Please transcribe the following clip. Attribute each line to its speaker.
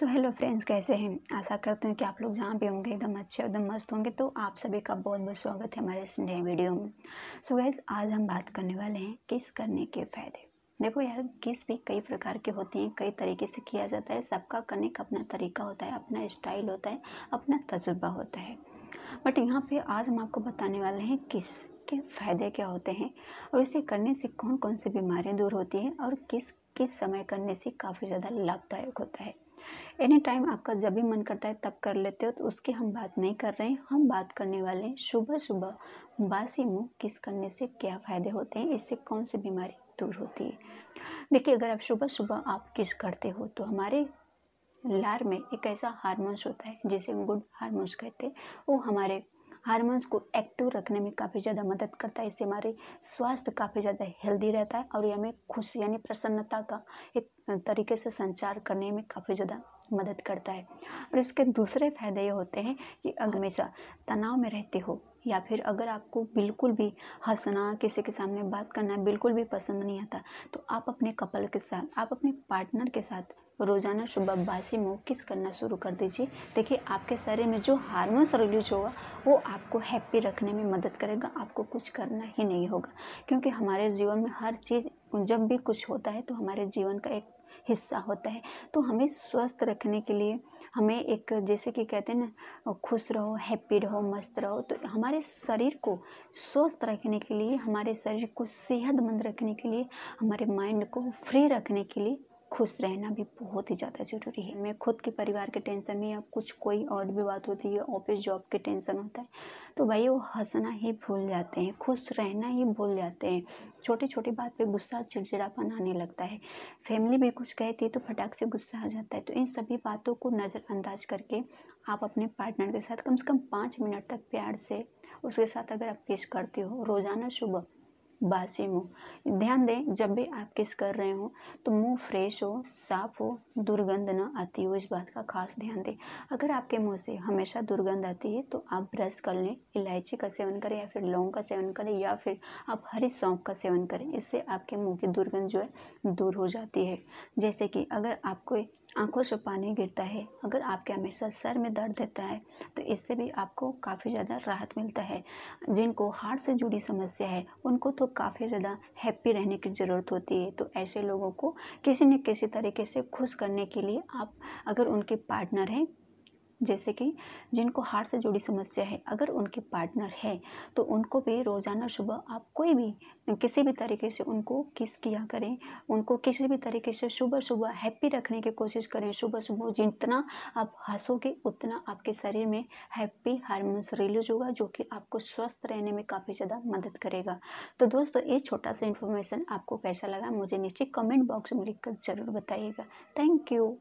Speaker 1: so hello friends कैसे हैं आशा करते हैं कि आप लोग जहाँ भी होंगे एकदम अच्छे एकदम मस्त होंगे तो आप सभी का बहुत बहुत स्वागत है हमारे इस नए वीडियो में सो so गैस आज हम बात करने वाले हैं किस करने के फ़ायदे देखो यार किस भी कई प्रकार के होते हैं कई तरीके से किया जाता है सबका करने का अपना तरीका होता है अपना स्टाइल होता है अपना तजुर्बा होता है बट यहाँ पर आज हम आपको बताने वाले हैं किस के फ़ायदे क्या होते हैं और इसे करने से कौन कौन सी बीमारियाँ दूर होती हैं और किस किस समय करने से काफ़ी ज़्यादा लाभदायक होता है एनी टाइम आपका जब भी मन करता है तब कर लेते हो तो उसकी हम बात नहीं कर रहे हैं हम बात करने वाले हैं सुबह सुबह बासी मुंह किस करने से क्या फ़ायदे होते हैं इससे कौन सी बीमारी दूर होती है देखिए अगर आप सुबह सुबह आप किस करते हो तो हमारे लार में एक ऐसा हारमोन्स होता है जिसे गुड हारमोन्स कहते हैं वो हमारे हार्मोन्स को एक्टिव रखने में काफ़ी ज़्यादा मदद करता है इससे हमारे स्वास्थ्य काफ़ी ज़्यादा हेल्दी रहता है और ये हमें खुश यानी प्रसन्नता का एक तरीके से संचार करने में काफ़ी ज़्यादा मदद करता है और इसके दूसरे फ़ायदे ये होते हैं कि अगर हमेशा तनाव में रहते हो या फिर अगर आपको बिल्कुल भी हंसना किसी के सामने बात करना बिल्कुल भी पसंद नहीं आता तो आप अपने कपल के साथ आप अपने पार्टनर के साथ रोज़ाना सुबह बासी मुँह किस करना शुरू कर दीजिए देखिए आपके शरीर में जो हार्मोन्स रिलीज होगा वो आपको हैप्पी रखने में मदद करेगा आपको कुछ करना ही नहीं होगा क्योंकि हमारे जीवन में हर चीज़ जब भी कुछ होता है तो हमारे जीवन का एक हिस्सा होता है तो हमें स्वस्थ रखने के लिए हमें एक जैसे कि कहते हैं ना खुश रहो हैप्पी रहो मस्त रहो तो हमारे शरीर को स्वस्थ रखने के लिए हमारे शरीर को सेहतमंद रखने के लिए हमारे माइंड को फ्री रखने के लिए खुश रहना भी बहुत ही ज़्यादा ज़रूरी है मैं खुद के परिवार के टेंशन में या कुछ कोई और भी बात होती है ऑफिस जॉब के टेंशन होता है तो भाई वो हंसना ही भूल जाते हैं खुश रहना ही भूल जाते हैं छोटी छोटी बात पे गुस्सा चिड़चिड़ापन आने लगता है फैमिली में कुछ कहती है तो फटाक से गुस्सा आ जाता है तो इन सभी बातों को नज़रअंदाज करके आप अपने पार्टनर के साथ कम से कम पाँच मिनट तक प्यार से उसके साथ अगर आप पेश करते हो रोज़ाना सुबह बासी मुंह ध्यान दें जब भी आप किस कर रहे हो तो मुंह फ्रेश हो साफ हो दुर्गंध ना आती हो इस बात का खास ध्यान दें अगर आपके मुंह से हमेशा दुर्गंध आती है तो आप ब्रश कर लें इलायची का सेवन करें या फिर लौंग का सेवन करें या फिर आप हरी सौंप का सेवन करें इससे आपके मुँह की दुर्गंध जो है दूर हो जाती है जैसे कि अगर आपको आंखों से पानी गिरता है अगर आपके हमेशा सर में दर्द रहता है तो इससे भी आपको काफ़ी ज़्यादा राहत मिलता है जिनको हार्ट से जुड़ी समस्या है उनको तो काफ़ी ज़्यादा हैप्पी रहने की ज़रूरत होती है तो ऐसे लोगों को किसी न किसी तरीके से खुश करने के लिए आप अगर उनके पार्टनर हैं जैसे कि जिनको हार्ट से जुड़ी समस्या है अगर उनके पार्टनर है तो उनको भी रोज़ाना सुबह आप कोई भी किसी भी तरीके से उनको किस किया करें उनको किसी भी तरीके से सुबह सुबह हैप्पी रखने की कोशिश करें सुबह सुबह जितना आप हंसोगे उतना आपके शरीर में हैप्पी हारमोन्स रिलीज होगा जो कि आपको स्वस्थ रहने में काफ़ी ज़्यादा मदद करेगा तो दोस्तों ये छोटा सा इन्फॉर्मेशन आपको कैसा लगा मुझे नीचे कमेंट बॉक्स में लिख ज़रूर बताइएगा थैंक यू